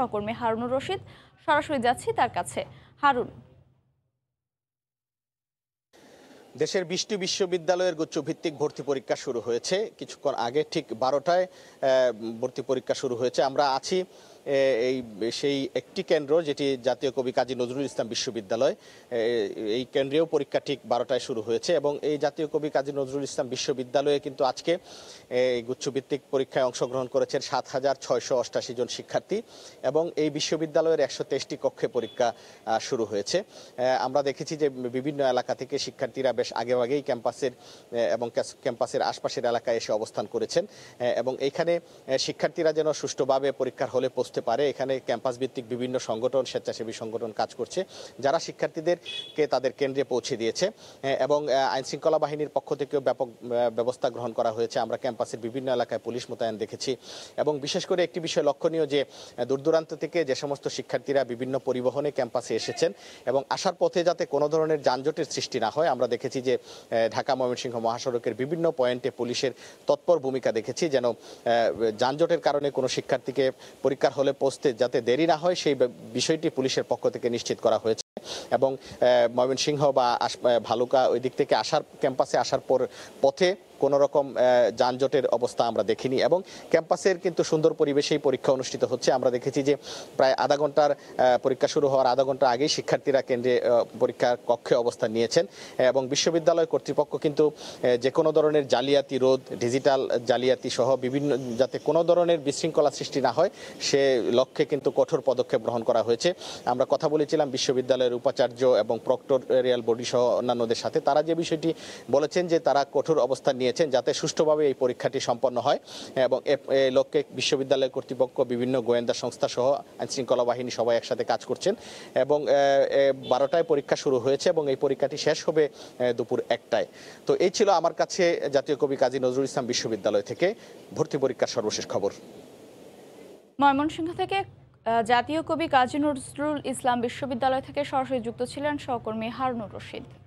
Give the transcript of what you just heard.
সহকর্মী হারুনুর রশিদ সরাসরি যাচ্ছি তার কাছে হারুন দেশের বিশটি বিশ্ববিদ্যালয়ের গুচ্ছভিত্তিক ভর্তি পরীক্ষা শুরু হয়েছে কিছুক্ষণ আগে ঠিক বারোটায় ভর্তি পরীক্ষা শুরু হয়েছে আমরা আছি এই সেই একটি কেন্দ্র যেটি জাতীয় কবি কাজী নজরুল ইসলাম বিশ্ববিদ্যালয় এই কেন্দ্রীয় পরীক্ষা ঠিক বারোটায় শুরু হয়েছে এবং এই জাতীয় কবি কাজী নজরুল ইসলাম বিশ্ববিদ্যালয়ে কিন্তু আজকে এই গুচ্ছভিত্তিক পরীক্ষায় অংশগ্রহণ করেছেন সাত হাজার ছয়শো অষ্টাশি জন শিক্ষার্থী এবং এই বিশ্ববিদ্যালয়ের একশো তেইশটি কক্ষে পরীক্ষা শুরু হয়েছে আমরা দেখেছি যে বিভিন্ন এলাকা থেকে শিক্ষার্থীরা বেশ আগেভাগেই ক্যাম্পাসের এবং ক্যাম্পাসের আশপাশের এলাকায় এসে অবস্থান করেছেন এবং এইখানে শিক্ষার্থীরা যেন সুষ্ঠুভাবে পরীক্ষার হলে বুঝতে পারে এখানে ক্যাম্পাস ভিত্তিক বিভিন্ন সংগঠন স্বেচ্ছাসেবী সংগঠন কাজ করছে যারা শিক্ষার্থীদেরকে তাদের কেন্দ্রে পৌঁছে দিয়েছে এবং আইনশৃঙ্খলা বাহিনীর পক্ষ থেকেও ব্যাপক ব্যবস্থা গ্রহণ করা হয়েছে আমরা ক্যাম্পাসের বিভিন্ন এলাকায় পুলিশ মোতায়েন দেখেছি এবং বিশেষ করে একটি বিষয় লক্ষণীয় যে দূরদূরান্ত থেকে যে সমস্ত শিক্ষার্থীরা বিভিন্ন পরিবহনে ক্যাম্পাসে এসেছেন এবং আসার পথে যাতে কোনো ধরনের যানজটের সৃষ্টি না হয় আমরা দেখেছি যে ঢাকা ময়মনসিংহ মহাসড়কের বিভিন্ন পয়েন্টে পুলিশের তৎপর ভূমিকা দেখেছি যেন যানজটের কারণে কোনো শিক্ষার্থীকে পরীক্ষার হলে পৌঁছতে যাতে দেরি না হয় সেই বিষয়টি পুলিশের পক্ষ থেকে নিশ্চিত করা হয়েছে এবং ময়মনসিংহ বা ভালুকা ওই দিক থেকে আসার ক্যাম্পাসে আসার পর পথে কোনো রকম যানজটের অবস্থা আমরা দেখিনি এবং ক্যাম্পাসের কিন্তু সুন্দর পরিবেশেই পরীক্ষা অনুষ্ঠিত হচ্ছে আমরা দেখেছি যে প্রায় আধা ঘন্টার পরীক্ষা শুরু হওয়ার আধা ঘন্টা আগেই শিক্ষার্থীরা কেন্দ্রে পরীক্ষার কক্ষে অবস্থান নিয়েছেন এবং বিশ্ববিদ্যালয় কর্তৃপক্ষ কিন্তু যে কোনো ধরনের জালিয়াতি রোধ ডিজিটাল জালিয়াতি সহ বিভিন্ন যাতে কোনো ধরনের বিশৃঙ্খলা সৃষ্টি না হয় সে লক্ষ্যে কিন্তু কঠোর পদক্ষেপ গ্রহণ করা হয়েছে আমরা কথা বলেছিলাম বিশ্ববিদ্যালয়ের উপাচার্য এবং প্রক্টোরিয়াল বডি সহ অন্যান্যদের সাথে তারা যে বিষয়টি বলেছেন যে তারা কঠোর অবস্থান নিয়ে নিয়েছেন যাতে সুষ্ঠুভাবে এই পরীক্ষাটি সম্পন্ন হয় এবং এ লক্ষ্যে বিশ্ববিদ্যালয় কর্তৃপক্ষ বিভিন্ন গোয়েন্দা সংস্থা সহ শৃঙ্খলা বাহিনী সবাই একসাথে কাজ করছেন এবং বারোটায় পরীক্ষা শুরু হয়েছে এবং এই পরীক্ষাটি শেষ হবে দুপুর একটায় তো এই ছিল আমার কাছে জাতীয় কবি কাজী নজরুল ইসলাম বিশ্ববিদ্যালয় থেকে ভর্তি পরীক্ষার সর্বশেষ খবর ময়মনসিংহ থেকে জাতীয় কবি কাজী নজরুল ইসলাম বিশ্ববিদ্যালয় থেকে সরাসরি যুক্ত ছিলেন সহকর্মী হারুনুর রশিদ